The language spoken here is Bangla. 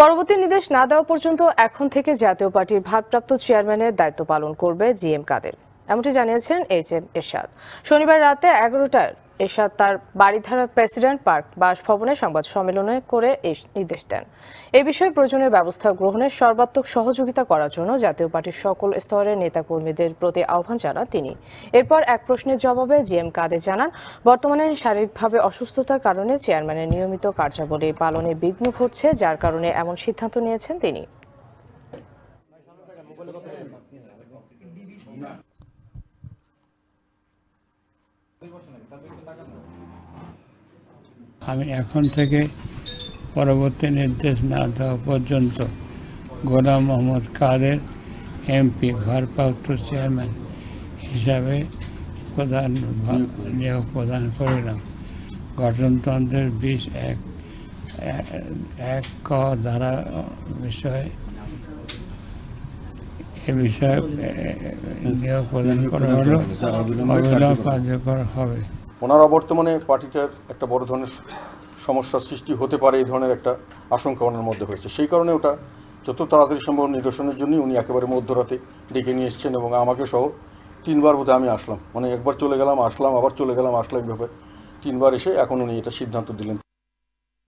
পরবর্তী নির্দেশ না দেওয়া পর্যন্ত এখন থেকে জাতীয় পার্টির ভারপ্রাপ্ত চেয়ারম্যানের দায়িত্ব পালন করবে জি এম কাদের এমনটি জানিয়েছেন এইচ এম এরশাদ শনিবার রাতে এগারোটার এরশাদ তার বাড়িধারা প্রেসিডেন্ট পার্ক বাসভবনে সংবাদ সম্মেলনে করে এই নির্দেশ দেন এ বিষয়ে প্রয়োজনীয় ব্যবস্থা গ্রহণে সর্বাত্মক সহযোগিতা করার জন্য জাতীয় পার্টির সকল স্তরের নেতাকর্মীদের প্রতি আহ্বান জানান তিনি এরপর এক প্রশ্নের জবাবে জি এম কাদের জানান বর্তমানে শারীরিকভাবে অসুস্থতার কারণে চেয়ারম্যানের নিয়মিত কার্যাবলী পালনে বিঘ্ন ঘটছে যার কারণে এমন সিদ্ধান্ত নিয়েছেন তিনি আমি এখন থেকে পরবর্তী নির্দেশ না দেওয়া পর্যন্ত গোলাম মোহাম্মদ কাদের এমপি ভারপ্রাপ্ত চেয়ারম্যান হিসাবে প্রধান নিয়োগ প্রদান করিলাম গঠনতন্ত্রের বিশ এক এক ক ধারা বিষয়ে এ বিষয়ে নিয়োগ প্রদান করা হলো কার্যকর হবে ওনার অবর্তমানে পার্টিটার একটা বড় ধরনের সমস্যা সৃষ্টি হতে পারে এই ধরনের একটা আশঙ্কা ওনার মধ্যে হয়েছে সেই কারণে ওটা যত তাড়াতাড়ি সম্ভব নিরসনের জন্যই উনি একেবারে মধ্যরাতে ডেকে নিয়ে এসছেন এবং আমাকে সহ তিনবার বোধহয় আমি আসলাম মানে একবার চলে গেলাম আসলাম আবার চলে গেলাম আসলাম এভাবে তিনবার এসে এখন উনি এটা সিদ্ধান্ত দিলেন